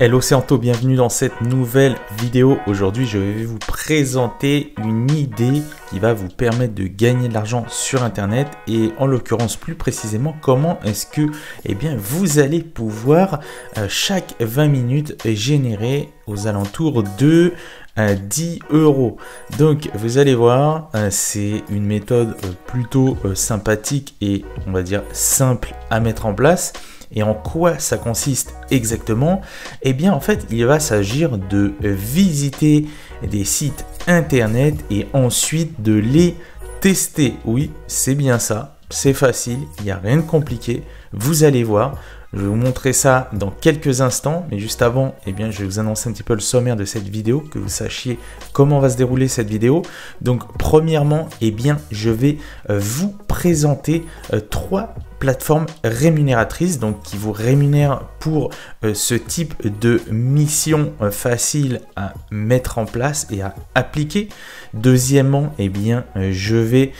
Hello c'est bienvenue dans cette nouvelle vidéo. Aujourd'hui je vais vous présenter une idée qui va vous permettre de gagner de l'argent sur internet et en l'occurrence plus précisément comment est-ce que eh bien, vous allez pouvoir euh, chaque 20 minutes générer aux alentours de 10 euh, euros. Donc vous allez voir, euh, c'est une méthode plutôt sympathique et on va dire simple à mettre en place. Et en quoi ça consiste exactement Eh bien, en fait, il va s'agir de visiter des sites internet et ensuite de les tester. Oui, c'est bien ça. C'est facile, il n'y a rien de compliqué. Vous allez voir. Je vais vous montrer ça dans quelques instants, mais juste avant, eh bien, je vais vous annoncer un petit peu le sommaire de cette vidéo, que vous sachiez comment va se dérouler cette vidéo. Donc, premièrement, eh bien, je vais euh, vous présenter euh, trois plateforme rémunératrice, donc qui vous rémunère pour euh, ce type de mission euh, facile à mettre en place et à appliquer. Deuxièmement, et eh bien, euh, je vais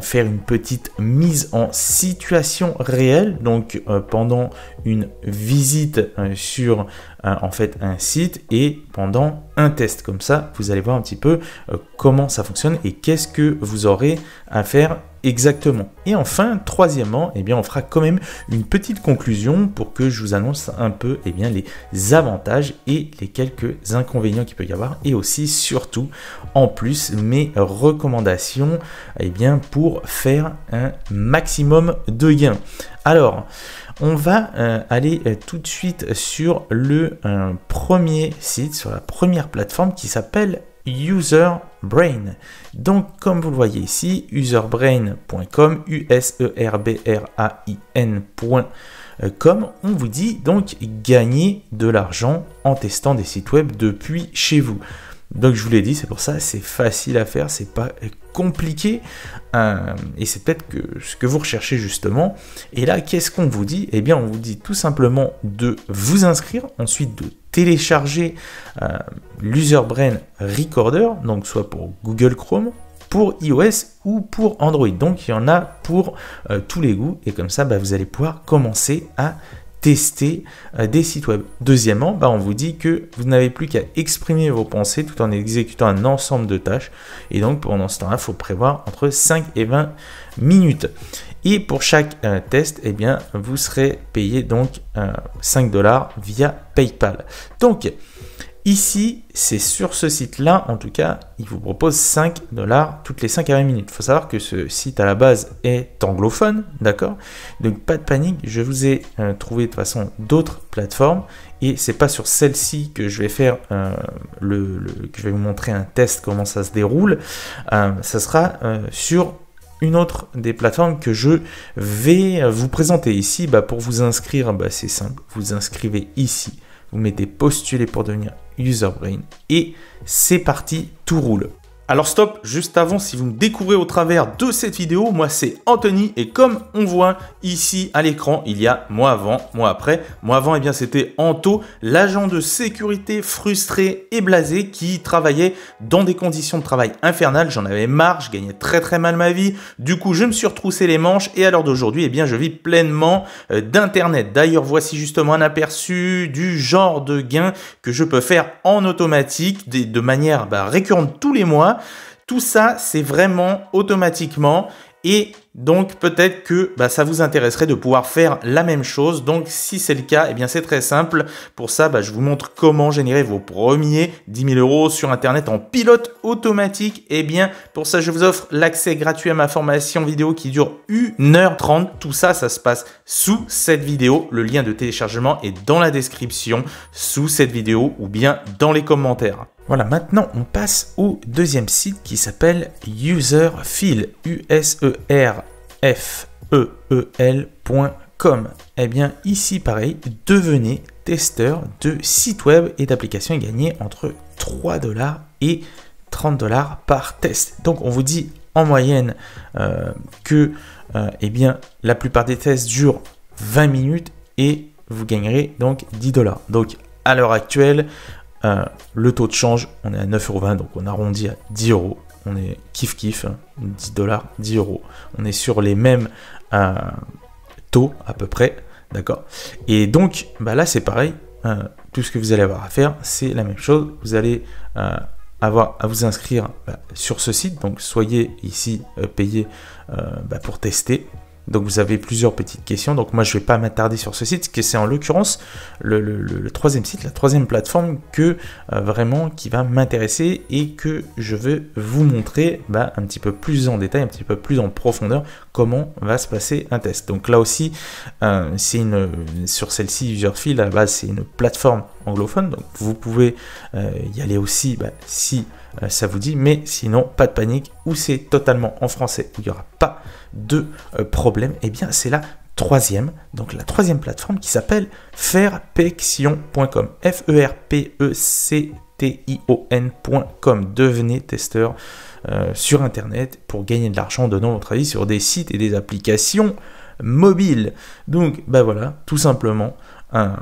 faire une petite mise en situation réelle, donc pendant une visite sur en fait un site et pendant un test. Comme ça, vous allez voir un petit peu comment ça fonctionne et qu'est-ce que vous aurez à faire exactement. Et enfin, troisièmement, eh bien, on fera quand même une petite conclusion pour que je vous annonce un peu eh bien, les avantages et les quelques inconvénients qu'il peut y avoir et aussi surtout en plus mes recommandations eh bien, pour faire un maximum de gains. Alors, on va euh, aller euh, tout de suite sur le euh, premier site, sur la première plateforme qui s'appelle User Brain. Donc, comme vous le voyez ici, userbrain.com, u s e r b r a i n.com, on vous dit donc gagner de l'argent en testant des sites web depuis chez vous. Donc, je vous l'ai dit, c'est pour ça, c'est facile à faire, c'est pas compliqué euh, et c'est peut-être que ce que vous recherchez justement. Et là, qu'est-ce qu'on vous dit Eh bien, on vous dit tout simplement de vous inscrire, ensuite de télécharger euh, l'user brain Recorder, donc soit pour Google Chrome, pour iOS ou pour Android. Donc il y en a pour euh, tous les goûts et comme ça bah, vous allez pouvoir commencer à tester euh, des sites web. Deuxièmement, bah, on vous dit que vous n'avez plus qu'à exprimer vos pensées tout en exécutant un ensemble de tâches. Et donc pendant ce temps-là, il faut prévoir entre 5 et 20 minutes. Et pour chaque euh, test, eh bien, vous serez payé donc 5 euh, dollars via PayPal. Donc, Ici, c'est sur ce site-là, en tout cas, il vous propose 5 dollars toutes les 5 à 20 minutes. Il faut savoir que ce site à la base est anglophone, d'accord Donc pas de panique, je vous ai euh, trouvé de toute façon d'autres plateformes et ce n'est pas sur celle-ci que je vais faire euh, je vais vous montrer un test comment ça se déroule. Euh, ça sera euh, sur une autre des plateformes que je vais vous présenter ici. Bah, pour vous inscrire, bah, c'est simple, vous inscrivez ici vous mettez postuler pour devenir user brain et c'est parti, tout roule. Alors stop, juste avant, si vous me découvrez au travers de cette vidéo, moi c'est Anthony et comme on voit ici à l'écran, il y a moi avant, moi après. Moi avant, et eh bien c'était Anto, l'agent de sécurité frustré et blasé qui travaillait dans des conditions de travail infernales. J'en avais marre, je gagnais très très mal ma vie. Du coup, je me suis retroussé les manches et à l'heure d'aujourd'hui, eh bien je vis pleinement euh, d'internet. D'ailleurs, voici justement un aperçu du genre de gain que je peux faire en automatique de manière bah, récurrente tous les mois tout ça, c'est vraiment automatiquement et donc peut-être que bah, ça vous intéresserait de pouvoir faire la même chose. Donc si c'est le cas, eh bien c'est très simple. Pour ça, bah, je vous montre comment générer vos premiers 10 000 euros sur Internet en pilote automatique. Eh bien pour ça, je vous offre l'accès gratuit à ma formation vidéo qui dure 1h30. Tout ça, ça se passe sous cette vidéo. Le lien de téléchargement est dans la description, sous cette vidéo ou bien dans les commentaires. Voilà, maintenant on passe au deuxième site qui s'appelle userfeel, u e f e, e Eh bien ici pareil, devenez testeur de sites web et d'applications et gagnez entre 3 dollars et 30 dollars par test. Donc on vous dit en moyenne euh, que euh, eh bien, la plupart des tests durent 20 minutes et vous gagnerez donc 10 dollars. Donc à l'heure actuelle, euh, le taux de change, on est à 9,20€, donc on arrondit à 10 euros. On est kiff kiff, 10 hein. dollars, 10 euros. On est sur les mêmes euh, taux à peu près, d'accord Et donc, bah là c'est pareil, euh, tout ce que vous allez avoir à faire, c'est la même chose. Vous allez avoir à vous inscrire bah, sur ce site, donc soyez ici payé bah, pour tester, donc vous avez plusieurs petites questions. Donc moi je ne vais pas m'attarder sur ce site, que c'est en l'occurrence le, troisième site, la troisième plateforme que euh, vraiment qui va m'intéresser et que je veux vous montrer bah, un petit peu plus en détail, un petit peu plus en profondeur comment va se passer un test. Donc là aussi, euh, c'est une sur celle-ci Userfield là base c'est une plateforme anglophone, donc vous pouvez euh, y aller aussi bah, si euh, ça vous dit. Mais sinon, pas de panique, ou c'est totalement en français, où il n'y aura pas de euh, problème, et eh bien c'est la troisième, donc la troisième plateforme qui s'appelle ferpection.com. F-E-R-P-E-C-T-I-O-N.com. Devenez testeur euh, sur Internet pour gagner de l'argent en donnant votre avis sur des sites et des applications mobiles. Donc, ben voilà, tout simplement, un,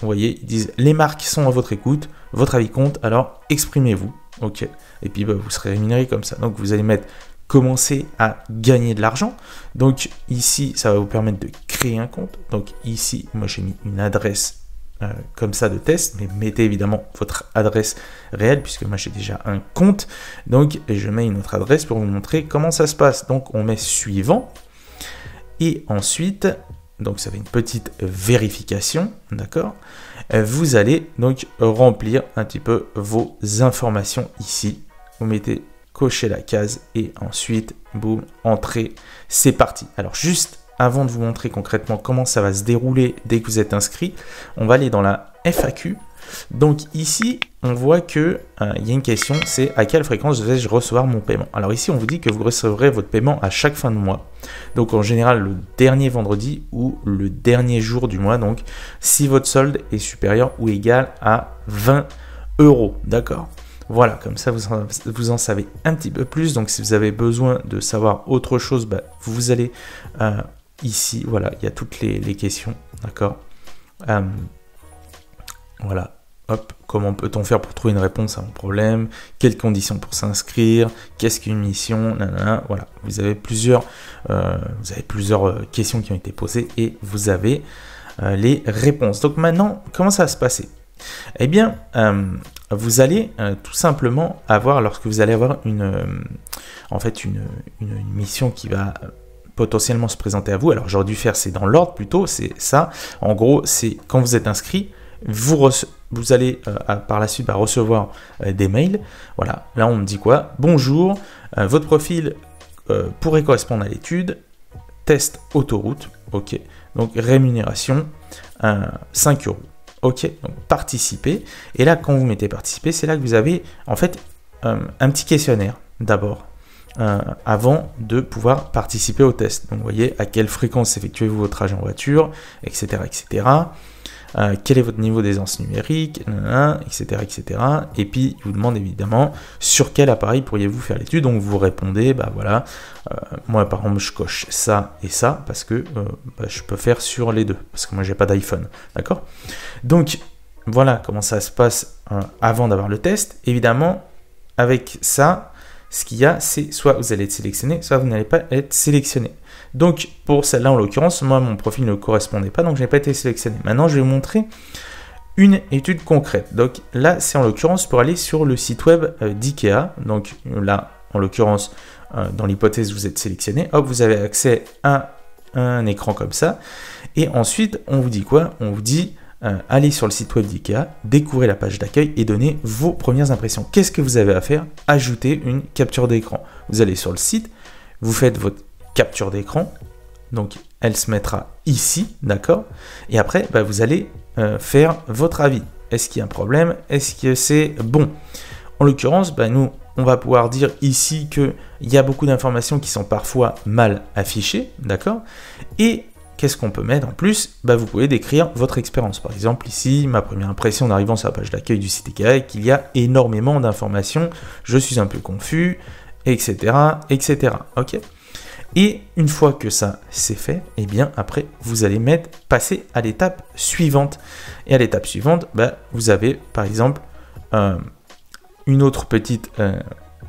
vous voyez, ils disent les marques sont à votre écoute, votre avis compte, alors exprimez-vous. Ok. Et puis bah, vous serez rémunéré comme ça. Donc vous allez mettre commencer à gagner de l'argent. Donc ici, ça va vous permettre de créer un compte. Donc ici, moi j'ai mis une adresse euh, comme ça de test, mais mettez évidemment votre adresse réelle puisque moi j'ai déjà un compte. Donc je mets une autre adresse pour vous montrer comment ça se passe. Donc on met suivant. Et ensuite, donc ça fait une petite vérification, d'accord euh, Vous allez donc remplir un petit peu vos informations ici. Vous mettez cocher la case et ensuite, boum, entrée, c'est parti. Alors juste avant de vous montrer concrètement comment ça va se dérouler dès que vous êtes inscrit, on va aller dans la FAQ. Donc ici, on voit que il euh, y a une question, c'est à quelle fréquence vais-je recevoir mon paiement Alors ici, on vous dit que vous recevrez votre paiement à chaque fin de mois. Donc en général le dernier vendredi ou le dernier jour du mois. Donc si votre solde est supérieur ou égal à 20 euros, d'accord voilà, comme ça vous en, vous en, savez un petit peu plus. Donc si vous avez besoin de savoir autre chose, bah, vous allez euh, ici. Voilà, il y a toutes les, questions, d'accord euh, Voilà, Hop, comment peut-on faire pour trouver une réponse à mon problème Quelles conditions pour s'inscrire Qu'est-ce qu'une mission Voilà, vous avez plusieurs, euh, vous avez plusieurs euh, questions qui ont été posées et vous avez euh, les réponses. Donc maintenant, comment ça va se passer Eh bien, vous allez tout simplement avoir, lorsque vous allez avoir une, en fait, une, une mission qui va potentiellement se présenter à vous. Alors j'aurais dû faire c'est dans l'ordre plutôt, c'est ça. En gros, c'est quand vous êtes inscrit, vous, allez euh, par la suite bah, recevoir euh, des mails. Voilà, là on me dit quoi Bonjour, euh, votre profil pourrait correspondre à l'étude, test autoroute, ok. Donc rémunération, 5 euros. Ok, donc participez. Et là, quand vous mettez participer, c'est là que vous avez en fait un petit questionnaire d'abord. avant de pouvoir participer au test. Donc, vous voyez à quelle fréquence effectuez-vous votre trajet en voiture, etc., etc. Euh, quel est votre niveau d'aisance numérique, etc., etc. Et puis, il vous demande évidemment sur quel appareil pourriez-vous faire l'étude. Donc, vous répondez, bah voilà, euh, moi par exemple, je coche ça et ça parce que euh, bah, je peux faire sur les deux parce que moi j'ai pas d'iPhone, d'accord Donc, voilà comment ça se passe avant d'avoir le test. Évidemment, avec ça, ce qu'il y a, c'est soit vous allez être sélectionné, soit vous n'allez pas être sélectionné. Donc pour celle-là en l'occurrence, moi mon profil ne correspondait pas, donc je n'ai pas été sélectionné. Maintenant je vais vous montrer une étude concrète. Donc là c'est en l'occurrence pour aller sur le site web euh, d'IKEA. Donc là en l'occurrence euh, dans l'hypothèse vous êtes sélectionné, hop vous avez accès à un écran comme ça. Et ensuite on vous dit quoi On vous dit euh, allez sur le site web d'IKEA, découvrez la page d'accueil et donnez vos premières impressions. Qu'est-ce que vous avez à faire Ajoutez une capture d'écran. Vous allez sur le site, vous faites votre capture d'écran. Donc elle se mettra ici, d'accord Et après, bah, vous allez euh, faire votre avis. Est-ce qu'il y a un problème Est-ce que c'est bon En l'occurrence, bah, nous, on va pouvoir dire ici qu'il y a beaucoup d'informations qui sont parfois mal affichées, d'accord Et qu'est-ce qu'on peut mettre en plus bah, Vous pouvez décrire votre expérience. Par exemple, ici, ma première impression en arrivant sur la page d'accueil du site est qu'il y a énormément d'informations, je suis un peu confus, etc., etc., ok et une fois que ça c'est fait, et eh bien après vous allez mettre passer à l'étape suivante. Et à l'étape suivante, bah, vous avez par exemple euh, une autre petite euh,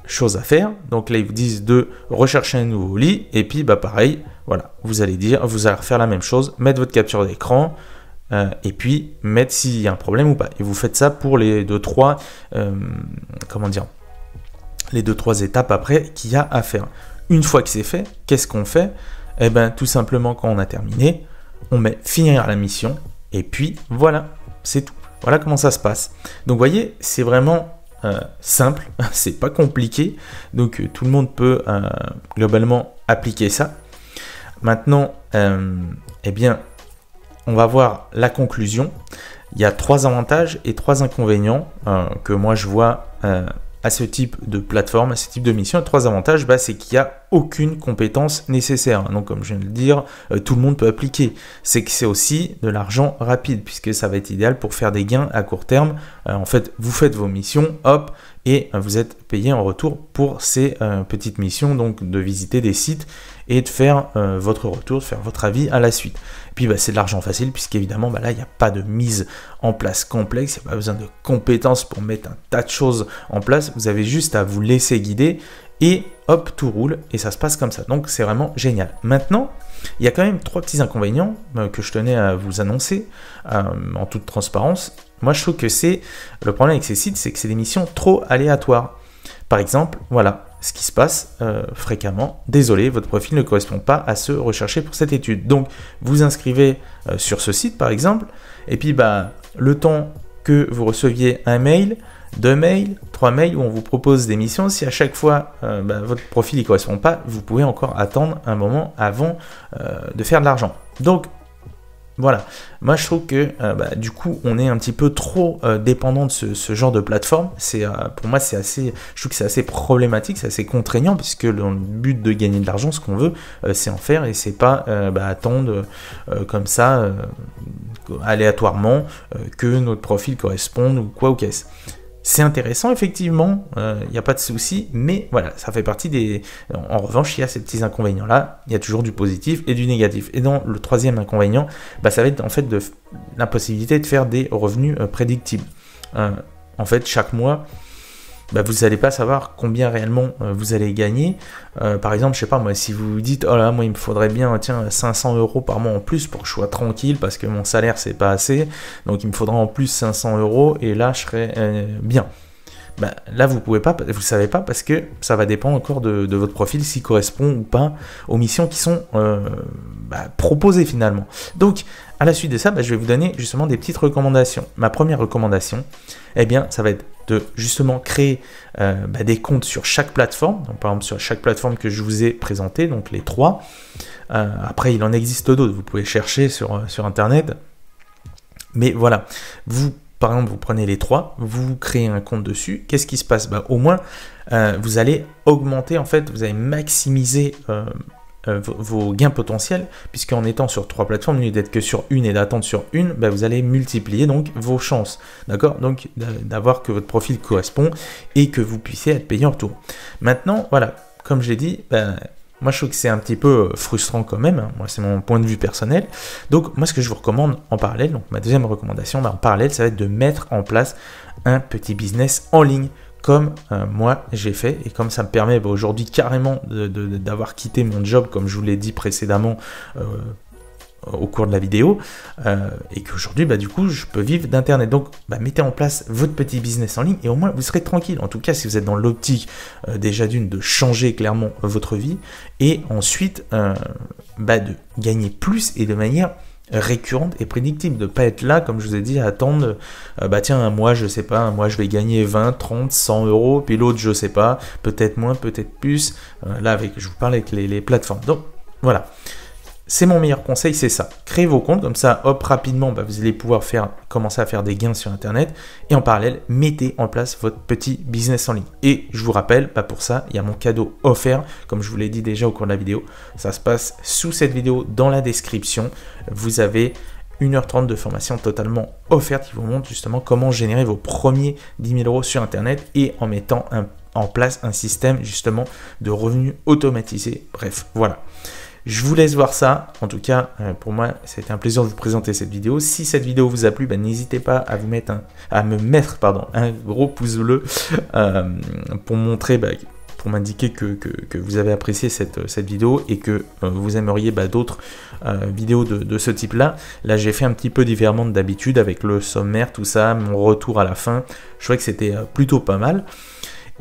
chose à faire. Donc là ils vous disent de rechercher un nouveau lit et puis bah pareil, voilà, vous allez dire, vous allez refaire la même chose, mettre votre capture d'écran. Euh, et puis mettre s'il y a un problème ou pas. Et vous faites ça pour les deux, trois comment dire les deux trois étapes après qu'il y a à faire. Une fois que c'est fait, qu'est-ce qu'on fait Eh bien, tout simplement, quand on a terminé, on met finir la mission, et puis voilà, c'est tout. Voilà comment ça se passe. Donc, vous voyez, c'est vraiment euh, simple, c'est pas compliqué, donc euh, tout le monde peut euh, globalement appliquer ça. Maintenant, eh bien, on va voir la conclusion. Il y a trois avantages et trois inconvénients que moi je vois à ce type de plateforme, à ce type de mission. trois avantages, bah, c'est qu'il n'y a aucune compétence nécessaire. Donc, comme je viens de le dire, euh, tout le monde peut appliquer. C'est que c'est aussi de l'argent rapide, puisque ça va être idéal pour faire des gains à court terme. Euh, en fait, vous faites vos missions, hop, et euh, vous êtes payé en retour pour ces petites missions, donc de visiter des sites et de faire euh, votre retour, de faire votre avis à la suite. puis bah, c'est de l'argent facile puisqu'évidemment bah, là il n'y a pas de mise en place complexe, il n'y a pas besoin de compétences pour mettre un tas de choses en place, vous avez juste à vous laisser guider et hop tout roule et ça se passe comme ça. Donc c'est vraiment génial. Maintenant, il y a quand même trois petits inconvénients euh, que je tenais à vous annoncer euh, en toute transparence. Moi, je trouve que c'est le problème avec ces sites, c'est que c'est des missions trop aléatoires. Par exemple, voilà, ce qui se passe euh, fréquemment. Désolé, votre profil ne correspond pas à ce recherché pour cette étude. Donc, vous inscrivez euh, sur ce site, par exemple, et puis bah, le temps que vous receviez un mail, deux mails, trois mails où on vous propose des missions, si à chaque fois euh, bah, votre profil ne correspond pas, vous pouvez encore attendre un moment avant de faire de l'argent. Donc, voilà. Moi, je trouve que euh, bah, du coup, on est un petit peu trop euh, dépendant de ce, genre de plateforme. C'est euh, pour moi, c'est assez. Je trouve que c'est assez problématique, c'est assez contraignant puisque dans le but de gagner de l'argent, ce qu'on veut, c'est en faire et c'est pas bah, attendre comme ça aléatoirement que notre profil corresponde ou quoi ou qu'est-ce. C'est intéressant, effectivement, il euh, n'y a pas de souci, mais voilà, ça fait partie des. En, revanche, il y a ces petits inconvénients-là, il y a toujours du positif et du négatif. Et dans le troisième inconvénient, bah, ça va être en fait de l'impossibilité de faire des revenus euh, prédictibles. Euh, en fait, chaque mois, bah, vous n'allez pas savoir combien réellement euh, vous allez gagner. Euh, par exemple, je sais pas moi, si vous dites, oh là, moi il me faudrait bien, tiens, 500 euros par mois en plus pour que je sois tranquille parce que mon salaire c'est pas assez, donc il me faudra en plus 500 euros et là je serais euh, bien. Bah, là vous pouvez pas, vous savez pas parce que ça va dépendre encore de, votre profil s'il correspond ou pas aux missions qui sont euh, bah, proposées finalement. Donc à la suite de ça, bah, je vais vous donner justement des petites recommandations. Ma première recommandation, eh bien ça va être de justement créer euh, des comptes sur chaque plateforme. par exemple, sur chaque plateforme que je vous ai présentée, donc les trois. Euh, après, il en existe d'autres, vous pouvez chercher sur, sur Internet. Mais voilà, vous par exemple, vous prenez les trois, vous créez un compte dessus, qu'est-ce qui se passe bah, Au moins, euh, vous allez augmenter, en fait, vous allez maximiser euh, euh, vos, gains potentiels, puisqu'en étant sur trois plateformes, au lieu d'être que sur une et d'attendre sur une, bah, vous allez multiplier donc vos chances, d'accord Donc d'avoir que votre profil correspond et que vous puissiez être payé en retour. Maintenant, voilà, comme j'ai dit, bah, moi, je trouve que c'est un petit peu euh, frustrant quand même. Hein. Moi, c'est mon point de vue personnel. Donc, moi, ce que je vous recommande en parallèle, donc ma deuxième recommandation, bah, en parallèle, ça va être de mettre en place un petit business en ligne comme euh, moi j'ai fait et comme ça me permet bah, aujourd'hui carrément d'avoir quitté mon job comme je vous l'ai dit précédemment euh, au cours de la vidéo euh, et qu'aujourd'hui bah, du coup je peux vivre d'internet donc bah, mettez en place votre petit business en ligne et au moins vous serez tranquille en tout cas si vous êtes dans l'optique euh, déjà d'une de changer clairement votre vie et ensuite euh, bah, de gagner plus et de manière récurrente et prédictible, de pas être là, comme je vous ai dit, à attendre, bah tiens, un mois, je sais pas, un mois, je vais gagner 20, 30, 100 euros, puis l'autre, je sais pas, peut-être moins, peut-être plus, là, avec, je vous parle avec les, les plateformes. Donc, voilà. C'est mon meilleur conseil, c'est ça. Créez vos comptes, comme ça, hop, rapidement, bah, vous allez pouvoir faire, commencer à faire des gains sur Internet. Et en parallèle, mettez en place votre petit business en ligne. Et je vous rappelle, pas bah, pour ça, il y a mon cadeau offert, comme je vous l'ai dit déjà au cours de la vidéo. Ça se passe sous cette vidéo, dans la description. Vous avez 1h30 de formation totalement offerte qui vous montre justement comment générer vos premiers 10 000 euros sur Internet et en mettant en place un système justement de revenus automatisés. Bref, voilà. Je vous laisse voir ça. En tout cas, euh, pour moi, c'était un plaisir de vous présenter cette vidéo. Si cette vidéo vous a plu, bah, n'hésitez pas à, vous mettre à me mettre pardon, un gros pouce bleu euh, pour montrer bah, pour m'indiquer que, vous avez apprécié cette, vidéo et que euh, vous aimeriez bah, d'autres vidéos de, ce type-là. Là, j'ai fait un petit peu différemment d'habitude avec le sommaire, tout ça, mon retour à la fin. Je trouvais que c'était plutôt pas mal.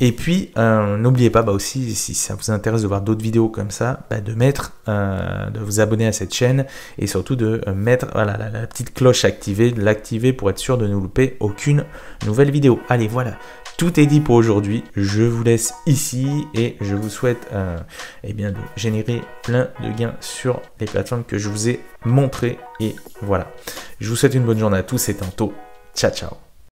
Et puis, euh, n'oubliez pas bah aussi, si ça vous intéresse de voir d'autres vidéos comme ça, bah de mettre, euh, de vous abonner à cette chaîne et surtout de euh, mettre voilà, la, petite cloche activée, de l'activer pour être sûr de ne louper aucune nouvelle vidéo. Allez, voilà, tout est dit pour aujourd'hui. Je vous laisse ici et je vous souhaite eh bien, de générer plein de gains sur les plateformes que je vous ai montrées. Et voilà, je vous souhaite une bonne journée à tous et tantôt. Ciao, ciao